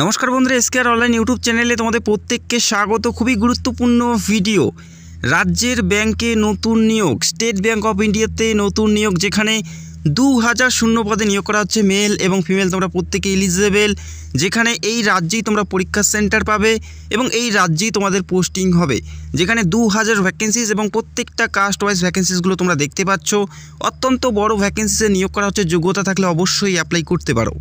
নমস্কার বন্ধুরা এসকেআর online YouTube চ্যানেলে তোমাদের প্রত্যেককে স্বাগত খুবই গুরুত্বপূর্ণ ভিডিও রাজ্যের ব্যাংকে নতুন নিয়োগ স্টেট ব্যাংক অফ ইন্ডিয়াতে নতুন নিয়োগ যেখানে দু হাজার শূন্য পদে নিয়োগ করা হচ্ছে মেল এবং ফিমেল তোমরা প্রত্যেকে এলিজিবেল যেখানে এই রাজ্যেই তোমরা পরীক্ষা সেন্টার পাবে এবং এই রাজ্যেই তোমাদের পোস্টিং হবে যেখানে দু হাজার ভ্যাকেন্সিস এবং প্রত্যেকটা কাস্ট ওয়াইজ ভ্যাকেন্সিসগুলো তোমরা দেখতে পাচ্ছ অত্যন্ত বড় ভ্যাকেন্সিসে নিয়োগ করা হচ্ছে যোগ্যতা থাকলে অবশ্যই অ্যাপ্লাই করতে পারো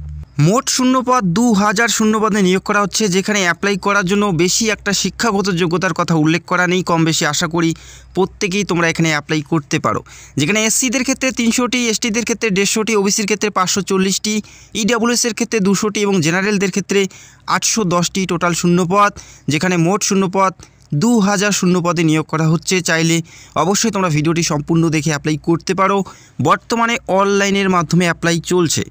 মোট শূন্যপদ দু হাজার শূন্যপদে নিয়োগ করা হচ্ছে যেখানে অ্যাপ্লাই করার জন্য বেশি একটা শিক্ষাগত যোগ্যতার কথা উল্লেখ করা নেই কম বেশি আশা করি প্রত্যেকেই তোমরা এখানে অ্যাপ্লাই করতে পারো যেখানে এসসিদের ক্ষেত্রে তিনশোটি এসটিদের ক্ষেত্রে দেড়শোটি ওবিসির ক্ষেত্রে পাঁচশো চল্লিশটি ইডাব্লিউএসের e ক্ষেত্রে দুশোটি এবং জেনারেলদের ক্ষেত্রে আটশো দশটি টোটাল শূন্যপদ যেখানে মোট শূন্যপদ দু হাজার শূন্য পদে নিয়োগ করা হচ্ছে চাইলে অবশ্যই তোমরা ভিডিওটি সম্পূর্ণ দেখে অ্যাপ্লাই করতে পারো বর্তমানে অনলাইনের মাধ্যমে অ্যাপ্লাই চলছে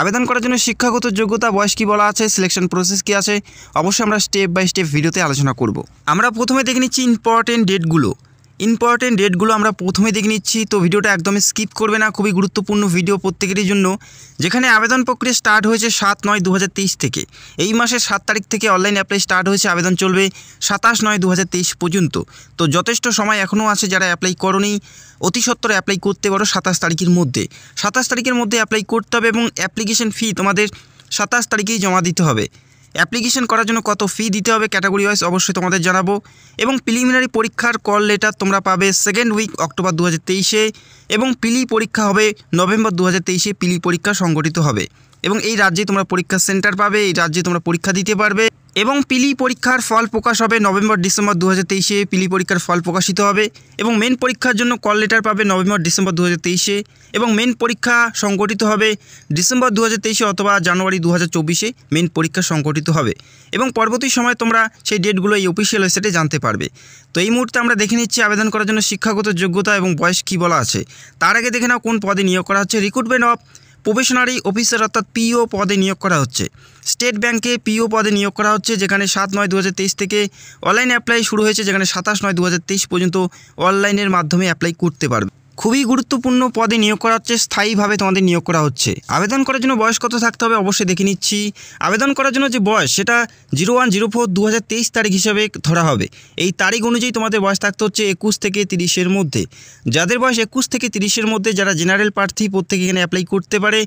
আবেদন করার জন্য শিক্ষাগত যোগ্যতা বয়স কী বলা আছে সিলেকশন প্রসেস কী আছে অবশ্যই আমরা স্টেপ বাই স্টেপ ভিডিওতে আলোচনা করব আমরা প্রথমে দেখে নিচ্ছি ইম্পর্টেন্ট ডেটগুলো ইম্পর্টেন্ট ডেটগুলো আমরা প্রথমে দেখে নিচ্ছি তো ভিডিওটা একদমই স্কিপ করবে না খুবই গুরুত্বপূর্ণ ভিডিও প্রত্যেকেরই জন্য যেখানে আবেদন প্রক্রিয়া স্টার্ট হয়েছে সাত নয় দু থেকে এই মাসের সাত তারিখ থেকে অনলাইন অ্যাপ্লাই স্টার্ট হয়েছে আবেদন চলবে সাতাশ নয় দু পর্যন্ত তো যথেষ্ট সময় এখনও আছে যারা অ্যাপ্লাই করনি অতি সত্বর অ্যাপ্লাই করতে পারো সাতাশ তারিখের মধ্যে সাতাশ তারিখের মধ্যে অ্যাপ্লাই করতে হবে এবং অ্যাপ্লিকেশন ফি তোমাদের সাতাশ তারিখেই জমা দিতে হবে অ্যাপ্লিকেশন করার জন্য কত ফি দিতে হবে ক্যাটাগরি ওয়াইজ অবশ্যই তোমাদের জানাবো এবং প্রিলিমিনারি পরীক্ষার কল লেটার তোমরা পাবে সেকেন্ড উইক অক্টোবর দু এবং পিলি পরীক্ষা হবে নভেম্বর দু হাজার পিলি পরীক্ষা সংগঠিত হবে এবং এই রাজ্যে তোমরা পরীক্ষা সেন্টার পাবে এই রাজ্যে তোমরা পরীক্ষা দিতে পারবে এবং পিলি পরীক্ষার ফল প্রকাশ হবে নভেম্বর ডিসেম্বর দু হাজার তেইশে পিলি পরীক্ষার ফল প্রকাশিত হবে এবং মেন পরীক্ষার জন্য কল লেটার পাবে নভেম্বর ডিসেম্বর দু হাজার তেইশে এবং মেন পরীক্ষা সংগঠিত হবে ডিসেম্বর দু হাজার তেইশে অথবা জানুয়ারি দু হাজার চব্বিশে মেন পরীক্ষা সংগঠিত হবে এবং পরবর্তী সময় তোমরা সেই ডেটগুলো এই অফিসিয়াল ওয়েবসাইটে জানতে পারবে তো এই মুহূর্তে আমরা দেখে নিচ্ছি আবেদন করার জন্য শিক্ষাগত যোগ্যতা এবং বয়স কী বলা আছে তার আগে দেখে নাও কোন পদে নিয়োগ করা হচ্ছে রিক্রুটমেন্ট অফ প্রবেশনারি অফিসার অর্থাৎ পিও পদে নিয়োগ করা হচ্ছে স্টেট ব্যাংকে পিও পদে নিয়োগ করা হচ্ছে যেখানে সাত নয় দু থেকে অনলাইন অ্যাপ্লাই শুরু হয়েছে যেখানে সাতাশ নয় দু পর্যন্ত অনলাইনের মাধ্যমে অ্যাপ্লাই করতে পারবে খুবই গুরুত্বপূর্ণ পদে নিয়োগ করা হচ্ছে স্থায়ীভাবে তোমাদের নিয়োগ করা হচ্ছে আবেদন করার জন্য বয়স কত থাকতে হবে অবশ্যই দেখে নিচ্ছি আবেদন করার জন্য যে বয়স সেটা জিরো ওয়ান জিরো ফোর দু তারিখ হিসাবে ধরা হবে এই তারিখ অনুযায়ী তোমাদের বয়স থাকতে হচ্ছে একুশ থেকে তিরিশের মধ্যে যাদের বয়স একুশ থেকে তিরিশের মধ্যে যারা জেনারেল প্রার্থী প্রত্যেকে এখানে অ্যাপ্লাই করতে পারে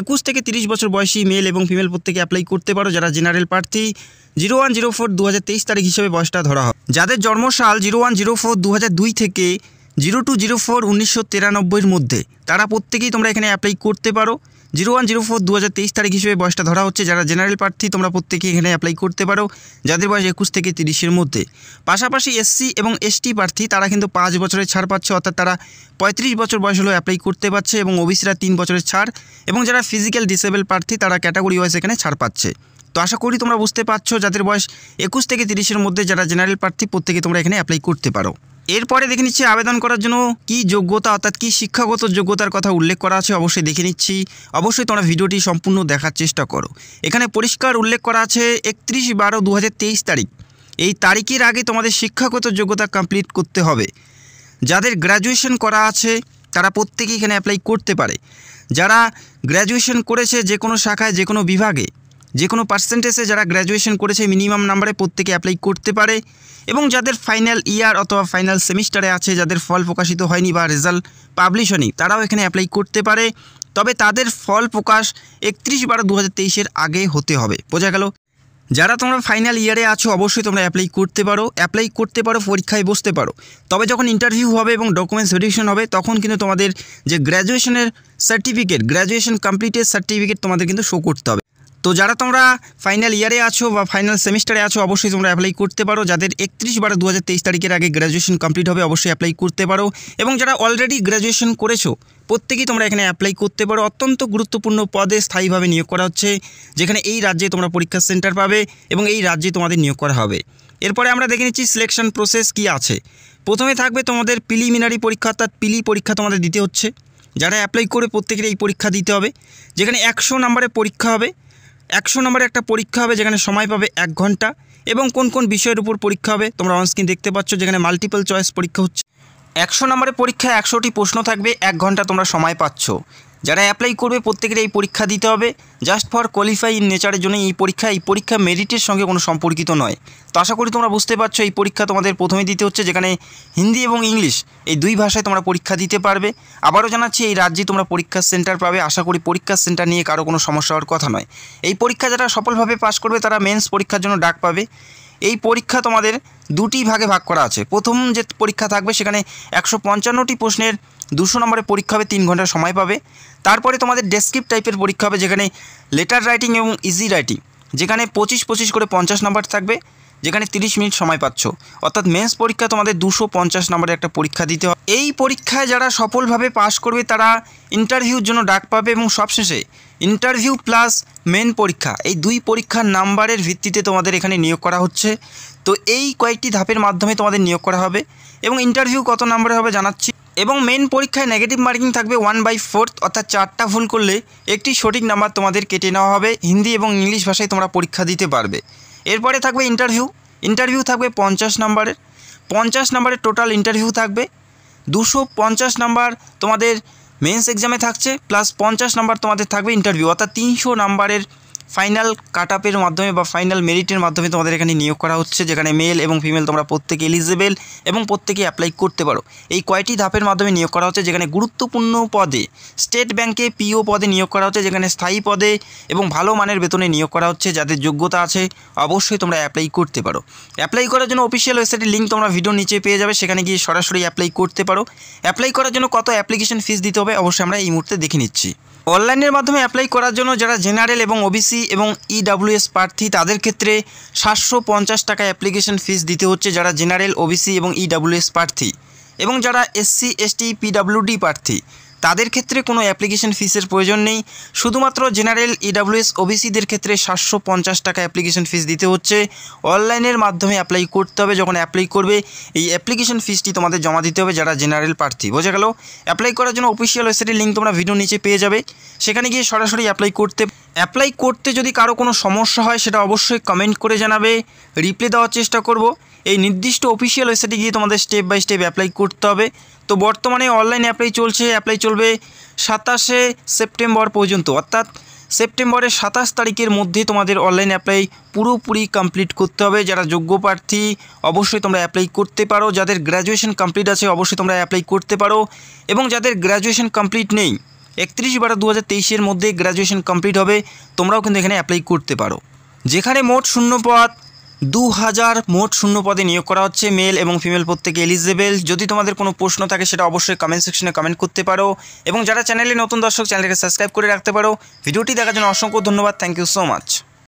একুশ থেকে তিরিশ বছর বয়সী মেল এবং ফিমেল প্রত্যেকে অ্যাপ্লাই করতে পারো যারা জেনারেল প্রার্থী জিরো ওয়ান জিরো ফোর দু তারিখ হিসেবে বয়সটা ধরা হয় যাদের জন্মসাল জিরো ওয়ান জিরো ফোর দু থেকে জিরো টু জিরো ফোর উনিশশো তিরানব্বইয়ের মধ্যে তারা প্রত্যেকেই তোমরা এখানে অ্যাপ্লাই করতে পারো জিরো ওয়ান জিরো ফোর দু হাজার তেইশ তারিখ হিসেবে বয়সটা ধরা হচ্ছে যারা জেনারেল প্রার্থী তোমরা প্রত্যেকে এখানে অ্যাপ্লাই করতে পারো যাদের বয়স একুশ থেকে তিরিশের মধ্যে পাশাপাশি এসসি এবং এসটি প্রার্থী তারা কিন্তু পাঁচ বছরের ছাড় পাচ্ছে অর্থাৎ তারা পঁয়ত্রিশ বছর বয়স হলেও অ্যাপ্লাই করতে পারছে এবং ওবিসিরা তিন বছরের ছাড় এবং যারা ফিজিক্যাল ডিসেবল প্রার্থী তারা ক্যাটাগরি ওয়াইজ এখানে ছাড় পাচ্ছে তো আশা করি তোমরা বুঝতে পারছো যাদের বয়স একুশ থেকে তিরিশের মধ্যে যারা জেনারেল প্রার্থী প্রত্যেকে তোমরা এখানে অ্যাপ্লাই করতে পারো এরপরে দেখে নিচ্ছি আবেদন করার জন্য কি যোগ্যতা অর্থাৎ কি শিক্ষাগত যোগ্যতার কথা উল্লেখ করা আছে অবশ্যই দেখে নিচ্ছি অবশ্যই তোমরা ভিডিওটি সম্পূর্ণ দেখার চেষ্টা করো এখানে পরিষ্কার উল্লেখ করা আছে একত্রিশ বারো দু তারিখ এই তারিখের আগে তোমাদের শিক্ষাগত যোগ্যতা কমপ্লিট করতে হবে যাদের গ্র্যাজুয়েশন করা আছে তারা প্রত্যেকেই এখানে অ্যাপ্লাই করতে পারে যারা গ্র্যাজুয়েশন করেছে যে কোনো শাখায় যে কোনো বিভাগে যে কোনো পার্সেন্টেজে যারা গ্র্যাজুয়েশন করেছে মিনিমাম নাম্বারে প্রত্যেকে অ্যাপ্লাই করতে পারে এবং যাদের ফাইনাল ইয়ার অথবা ফাইনাল সেমিস্টারে আছে যাদের ফল প্রকাশিত হয়নি বা রেজাল্ট পাবলিশ হয়নি তারাও এখানে অ্যাপ্লাই করতে পারে তবে তাদের ফল প্রকাশ একত্রিশ বারো দু হাজার আগে হতে হবে বোঝা গেল যারা তোমরা ফাইনাল ইয়ারে আছো অবশ্যই তোমরা অ্যাপ্লাই করতে পারো অ্যাপ্লাই করতে পারো পরীক্ষায় বসতে পারো তবে যখন ইন্টারভিউ হবে এবং ডকুমেন্টস ভেরিফিকেশন হবে তখন কিন্তু তোমাদের যে গ্র্যাজুয়েশনের সার্টিফিকেট গ্র্যাজুয়েশন কমপ্লিটের সার্টিফিকেট তোমাদের কিন্তু শো করতে হবে তো যারা তোমরা ফাইনাল ইয়ারে আছো বা ফাইনাল সেমিস্টারে আছো অবশ্যই তোমরা অ্যাপ্লাই করতে পারো যাদের একত্রিশ বারো দু তারিখের আগে গ্র্যাজুয়েশন কমপ্লিট হবে অবশ্যই অ্যাপ্লাই করতে পারো এবং যারা অলরেডি গ্র্যাজুয়েশন করেছো প্রত্যেকেই তোমরা এখানে অ্যাপ্লাই করতে পারো অত্যন্ত গুরুত্বপূর্ণ পদে স্থায়ীভাবে নিয়োগ করা হচ্ছে যেখানে এই রাজ্যে তোমরা পরীক্ষা সেন্টার পাবে এবং এই রাজ্যে তোমাদের নিয়োগ করা হবে এরপরে আমরা দেখে নিচ্ছি সিলেকশন প্রসেস কি আছে প্রথমে থাকবে তোমাদের প্রিলিমিনারি পরীক্ষা অর্থাৎ পিলি পরীক্ষা তোমাদের দিতে হচ্ছে যারা অ্যাপ্লাই করে প্রত্যেকের এই পরীক্ষা দিতে হবে যেখানে একশো নম্বরে পরীক্ষা হবে একশো নম্বরের একটা পরীক্ষা হবে যেখানে সময় পাবে এক ঘন্টা এবং কোন কোন বিষয়ের উপর পরীক্ষা হবে তোমরা অনস্ক্রিন দেখতে পাচ্ছ যেখানে মাল্টিপল চয়েস পরীক্ষা হচ্ছে একশো নম্বরের পরীক্ষায় একশোটি প্রশ্ন থাকবে এক ঘন্টা তোমরা সময় পাচ্ছ যারা অ্যাপ্লাই করবে প্রত্যেকের এই পরীক্ষা দিতে হবে জাস্ট ফর কোয়ালিফাই ইন নেচারের জন্য এই পরীক্ষা এই পরীক্ষা মেরিটের সঙ্গে কোনো সম্পর্কিত নয় তো আশা করি তোমরা বুঝতে পারছো এই পরীক্ষা তোমাদের প্রথমে দিতে হচ্ছে যেখানে হিন্দি এবং ইংলিশ এই দুই ভাষায় তোমরা পরীক্ষা দিতে পারবে আবারও জানাচ্ছি এই রাজ্যে তোমরা পরীক্ষা সেন্টার পাবে আশা করি পরীক্ষা সেন্টার নিয়ে কারো কোনো সমস্যা হওয়ার কথা নয় এই পরীক্ষা যারা সফলভাবে পাশ করবে তারা মেন্স পরীক্ষার জন্য ডাক পাবে এই পরীক্ষা তোমাদের দুটি ভাগে ভাগ করা আছে প্রথম যে পরীক্ষা থাকবে সেখানে একশো পঞ্চান্নটি প্রশ্নের দুশো নম্বরের পরীক্ষা হবে তিন ঘন্টা সময় পাবে তারপরে তোমাদের ডেসক্রিপ্ট টাইপের পরীক্ষা হবে যেখানে লেটার রাইটিং এবং ইজি রাইটিং যেখানে পঁচিশ পঁচিশ করে পঞ্চাশ নম্বর থাকবে যেখানে 30 মিনিট সময় পাচ্ছ অর্থাৎ মেন্স পরীক্ষা তোমাদের দুশো পঞ্চাশ নম্বরের একটা পরীক্ষা দিতে হবে এই পরীক্ষায় যারা সফলভাবে পাশ করবে তারা ইন্টারভিউর জন্য ডাক পাবে এবং সবশেষে ইন্টারভিউ প্লাস মেন পরীক্ষা এই দুই পরীক্ষার নাম্বারের ভিত্তিতে তোমাদের এখানে নিয়োগ করা হচ্ছে তো এই কয়েকটি ধাপের মাধ্যমে তোমাদের নিয়োগ করা হবে এবং ইন্টারভিউ কত নম্বরে হবে জানাচ্ছি এবং মেন পরীক্ষায় নেগেটিভ মার্কিং থাকবে ওয়ান বাই ফোর্থ অর্থাৎ চারটা ভুল করলে একটি সঠিক নাম্বার তোমাদের কেটে নেওয়া হবে হিন্দি এবং ইংলিশ ভাষায় তোমরা পরীক্ষা দিতে পারবে এরপরে থাকবে ইন্টারভিউ ইন্টারভিউ থাকবে পঞ্চাশ নাম্বারের পঞ্চাশ নাম্বারের টোটাল ইন্টারভিউ থাকবে দুশো পঞ্চাশ নাম্বার তোমাদের মেন্স এক্সামে থাকছে প্লাস পঞ্চাশ নাম্বার তোমাদের থাকবে ইন্টারভিউ অর্থাৎ তিনশো নাম্বারের ফাইনাল কাট আপের মাধ্যমে বা ফাইনাল মেরিটের মাধ্যমে তোমাদের এখানে নিয়োগ করা হচ্ছে যেখানে মেল এবং ফিমেল তোমরা প্রত্যেকে এলিজেবেল এবং প্রত্যেকে অ্যাপ্লাই করতে পারো এই কয়টি ধাপের মাধ্যমে নিয়োগ করা হচ্ছে যেখানে গুরুত্বপূর্ণ পদে স্টেট ব্যাংকে পিও পদে নিয়োগ করা হচ্ছে যেখানে স্থায়ী পদে এবং ভালো মানের বেতনে নিয়োগ করা হচ্ছে যাদের যোগ্যতা আছে অবশ্যই তোমরা অ্যাপ্লাই করতে পারো অ্যাপ্লাই করার জন্য অফিসিয়াল ওয়েবসাইটের লিঙ্ক তোমরা ভিডিও নিচে পেয়ে যাবে সেখানে গিয়ে সরাসরি অ্যাপ্লাই করতে পারো অ্যাপ্লাই করার জন্য কত অ্যাপ্লিকেশন ফিস দিতে হবে অবশ্যই আমরা এই মুহূর্তে দেখে নিচ্ছি অনলাইনের মাধ্যমে অ্যাপ্লাই করার জন্য যারা জেনারেল এবং ওবিসি এবং ইডাব্লিউএস e প্রার্থী তাদের ক্ষেত্রে সাতশো পঞ্চাশ টাকা অ্যাপ্লিকেশন ফিস দিতে হচ্ছে যারা জেনারেল ওবিসি এবং ইডাব্লিউএস e প্রার্থী এবং যারা এসসি এসটি পিডাব্লিউডি প্রার্থী তাদের ক্ষেত্রে কোনো অ্যাপ্লিকেশন ফিসের প্রয়োজন নেই শুধুমাত্র জেনারেল ইডাব্লিউএস e ওবিসিদের ক্ষেত্রে সাতশো পঞ্চাশ টাকা অ্যাপ্লিকেশন ফিস দিতে হচ্ছে অনলাইনের মাধ্যমে অ্যাপ্লাই করতে হবে যখন অ্যাপ্লাই করবে এই অ্যাপ্লিকেশন ফিসটি তোমাদের জমা দিতে হবে যারা জেনারেল প্রার্থী বোঝা গেল অ্যাপ্লাই করার জন্য অফিসিয়াল ওয়েবসাইটের লিঙ্ক তোমরা ভিডিও নিচে পেয়ে যাবে সেখানে গিয়ে সরাসরি অ্যাপ্লাই করতে অ্যাপ্লাই করতে যদি কারো কোনো সমস্যা হয় সেটা অবশ্যই কমেন্ট করে জানাবে রিপ্লাই দেওয়ার চেষ্টা করব এই নির্দিষ্ট অফিসিয়াল ওয়েবসাইটে গিয়ে তোমাদের স্টেপ বাই স্টেপ অ্যাপ্লাই করতে হবে তো বর্তমানে অনলাইন অ্যাপ্লাই চলছে অ্যাপ্লাই চলবে সাতাশে সেপ্টেম্বর পর্যন্ত অর্থাৎ সেপ্টেম্বরের সাতাশ তারিখের মধ্যে তোমাদের অনলাইন অ্যাপ্লাই পুরোপুরি কমপ্লিট করতে হবে যারা যোগ্য প্রার্থী অবশ্যই তোমরা অ্যাপ্লাই করতে পারো যাদের গ্র্যাজুয়েশন কমপ্লিট আছে অবশ্যই তোমরা অ্যাপ্লাই করতে পারো এবং যাদের গ্র্যাজুয়েশন কমপ্লিট নেই একত্রিশ বারো দু হাজার মধ্যে গ্র্যাজুয়েশন কমপ্লিট হবে তোমরাও কিন্তু এখানে অ্যাপ্লাই করতে পারো যেখানে মোট শূন্য পথ দু হাজার মোট শূন্য পদে নিয়োগ করা হচ্ছে মেল এবং ফিমেল প্রত্যেকে এলিজেবেল যদি তোমাদের কোনো প্রশ্ন থাকে সেটা অবশ্যই কমেন্ট সেকশনে কমেন্ট করতে পারো এবং যারা চ্যানেলে নতুন দর্শক চ্যানেলকে সাবস্ক্রাইব করে রাখতে পারো ভিডিওটি দেখার জন্য অসংখ্য ধন্যবাদ থ্যাংক ইউ সো মাচ